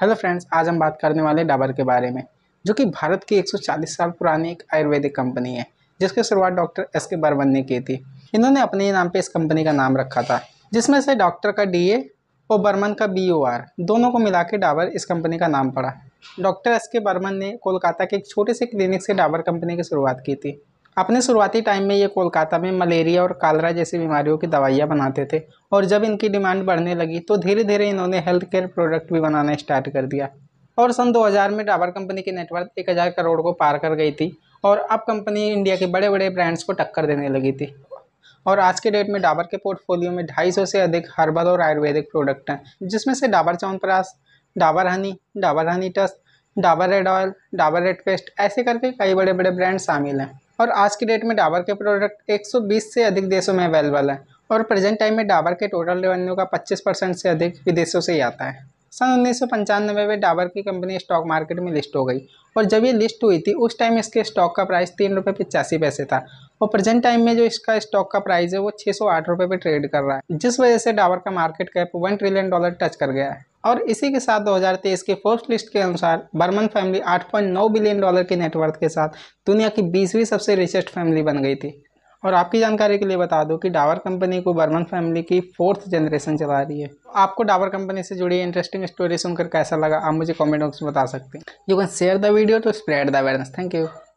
hello friends आज हम बात करने वाले डाबर के बारे में जो कि भारत की 140 साल पुरानी एक आयुर्वेदिक कंपनी है जिसकी शुरुआत डॉक्टर एस के बर्मन ने की थी इन्होंने अपने नाम पे इस कंपनी का नाम रखा था जिसमें से डॉक्टर का डी और बर्मन का बी दोनों को मिला के डाबर इस कंपनी का नाम पड़ा डॉक्टर एस के बर्मन ने कोलकाता के एक छोटे से क्लिनिक से डाबर कंपनी की शुरुआत की थी अपने शुरुआती टाइम में ये कोलकाता में मलेरिया और कालरा जैसी बीमारियों की दवाइयाँ बनाते थे और जब इनकी डिमांड बढ़ने लगी तो धीरे धीरे इन्होंने हेल्थ केयर प्रोडक्ट भी बनाना स्टार्ट कर दिया और सन 2000 में डाबर कंपनी की नेटवर्क हज़ार करोड़ को पार कर गई थी और अब कंपनी इंडिया के बड़े बड़े ब्रांड्स को टक्कर देने लगी थी और आज के डेट में डाबर के पोर्टफोलियो में 250 से अधिक हर्बल और आयुर्वेदिक प्रोडक्ट हैं जिसमें से डाबर चौनप्रास डाबर हनी डाबर हनी टस्ट Dabur red oil Dabur red paste ऐसे करके कई बड़े बड़े ब्रांड शामिल हैं और आज की डेट में डाबर के प्रोडक्ट 120 से अधिक देशों में अवेलेबल है और प्रेजेंट टाइम में डाबर के टोटल रेवेन्यू का 25 परसेंट से अधिक विदेशों से ही आता है सन उन्नीस में डाबर की कंपनी स्टॉक मार्केट में लिस्ट हो गई और जब ये लिस्ट हुई थी उस टाइम इसके स्टॉक का प्राइस तीन रुपये पिचासी पैसे था और प्रेजेंट टाइम में जो इसका स्टॉक का प्राइस है वो छः सौ आठ रुपये पर ट्रेड कर रहा है जिस वजह से डाबर का market cap one trillion dollar touch कर गया है और इसी के साथ 2023 के फर्स्ट लिस्ट के अनुसार बर्मन फैमिली 8.9 बिलियन डॉलर के नेटवर्थ के साथ दुनिया की बीसवीं सबसे रिचेस्ट फैमिली बन गई थी और आपकी जानकारी के लिए बता दूं कि डावर कंपनी को बर्मन फैमिली की फोर्थ जनरेशन चला रही है आपको डावर कंपनी से जुड़ी इंटरेस्टिंग स्टोरी सुनकर कैसा लगा आप मुझे कॉमेंट बॉक्स में बता सकते हैं you can share the video to spread the awareness thank you